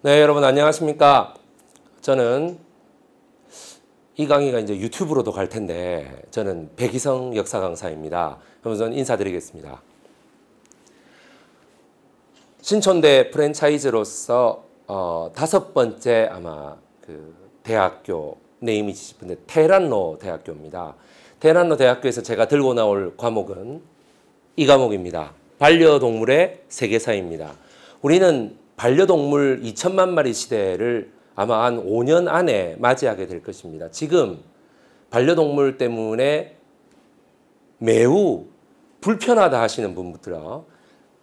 네, 여러분 안녕하십니까? 저는 이 강의가 이제 유튜브로도 갈 텐데 저는 백이성 역사 강사입니다. 그러면 저 인사드리겠습니다. 신촌대 프랜차이즈로서 어, 다섯 번째 아마 그 대학교 네임이지 싶은데 테란노 대학교입니다. 테란노 대학교에서 제가 들고 나올 과목은 이 과목입니다. 반려동물의 세계사입니다. 우리는 반려동물 2천만 마리 시대를 아마 한 5년 안에 맞이하게 될 것입니다. 지금 반려동물 때문에 매우 불편하다 하시는 분부터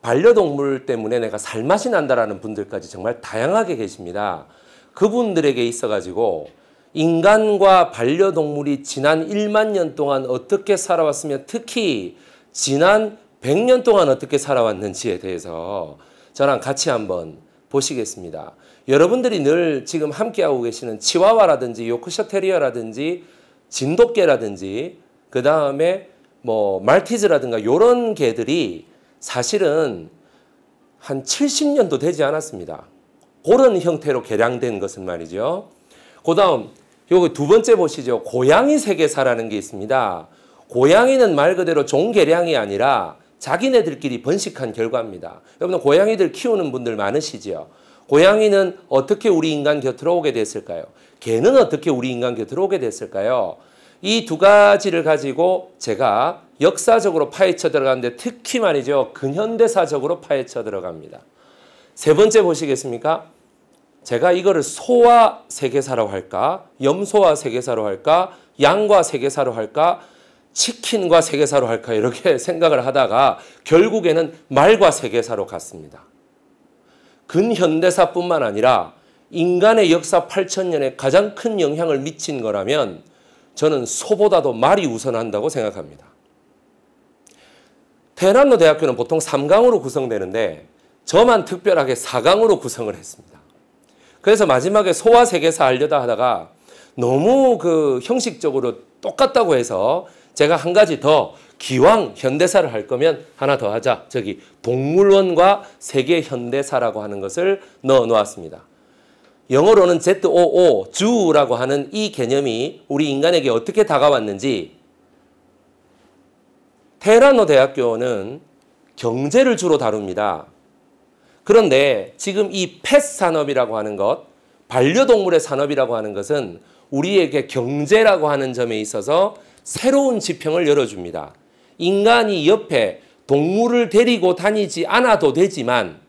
반려동물 때문에 내가 살맛이 난다라는 분들까지 정말 다양하게 계십니다. 그분들에게 있어가지고 인간과 반려동물이 지난 1만 년 동안 어떻게 살아왔으며 특히 지난 100년 동안 어떻게 살아왔는지에 대해서 저랑 같이 한번 보시겠습니다. 여러분들이 늘 지금 함께하고 계시는 치와와라든지 요크셔테리어라든지 진돗개라든지 그 다음에 뭐 말티즈라든가 이런 개들이 사실은 한 70년도 되지 않았습니다. 그런 형태로 개량된 것은 말이죠. 그 다음 요거 두 번째 보시죠. 고양이 세계사라는 게 있습니다. 고양이는 말 그대로 종개량이 아니라 자기네들끼리 번식한 결과입니다. 여러분 고양이들 키우는 분들 많으시지 고양이는 어떻게 우리 인간 곁으로 오게 됐을까요? 개는 어떻게 우리 인간 곁으로 오게 됐을까요? 이 두 가지를 가지고 제가 역사적으로 파헤쳐 들어가는데 특히 말이죠. 근현대사적으로 파헤쳐 들어갑니다. 세 번째 보시겠습니까? 제가 이거를 소와 세계사로 할까? 염소와 세계사로 할까? 양과 세계사로 할까? 치킨과 세계사로 할까 이렇게 생각을 하다가 결국에는 말과 세계사로 갔습니다. 근현대사뿐만 아니라 인간의 역사 8천년에 가장 큰 영향을 미친 거라면 저는 소보다도 말이 우선한다고 생각합니다. 테란노 대학교는 보통 3강으로 구성되는데 저만 특별하게 4강으로 구성을 했습니다. 그래서 마지막에 소와 세계사 알려다 하다가 너무 그 형식적으로 똑같다고 해서 제가 한 가지 더 기왕 현대사를 할 거면 하나 더 하자. 저기 동물원과 세계 현대사라고 하는 것을 넣어 놓았습니다. 영어로는 ZOO, 주라고 하는 이 개념이 우리 인간에게 어떻게 다가왔는지 테라노 대학교는 경제를 주로 다룹니다. 그런데 지금 이펫 산업이라고 하는 것, 반려동물의 산업이라고 하는 것은 우리에게 경제라고 하는 점에 있어서 새로운 지평을 열어줍니다. 인간이 옆에 동물을 데리고 다니지 않아도 되지만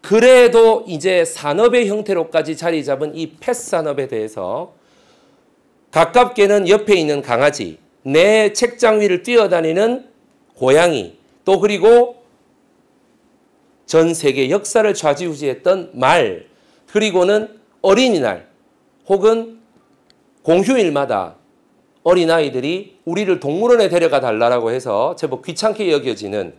그래도 이제 산업의 형태로까지 자리 잡은 이 펫산업에 대해서 가깝게는 옆에 있는 강아지, 내 책장 위를 뛰어다니는 고양이, 또 그리고 전 세계 역사를 좌지우지했던 말, 그리고는 어린이날 혹은 공휴일마다 어린아이들이 우리를 동물원에 데려가 달라고 해서 제법 귀찮게 여겨지는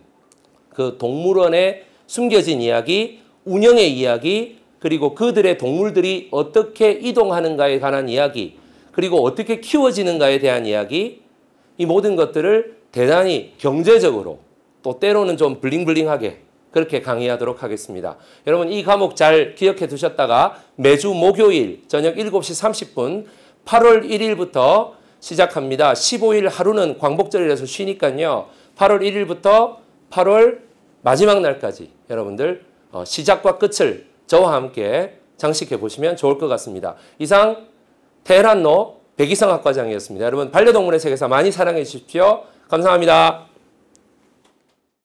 그 동물원에 숨겨진 이야기, 운영의 이야기, 그리고 그들의 동물들이 어떻게 이동하는가에 관한 이야기, 그리고 어떻게 키워지는가에 대한 이야기, 이 모든 것들을 대단히 경제적으로 또 때로는 좀 블링블링하게 그렇게 강의하도록 하겠습니다. 여러분 이 과목 잘 기억해 두셨다가 매주 목요일 저녁 7시 30분 8월 1일부터 시작합니다. 15일 하루는 광복절이라서 쉬니까요. 8월 1일부터 8월 마지막 날까지 여러분들 어, 시작과 끝을 저와 함께 장식해 보시면 좋을 것 같습니다. 이상 테란노 백이성 학과장이었습니다. 여러분 반려동물의 세계사 많이 사랑해 주십시오. 감사합니다.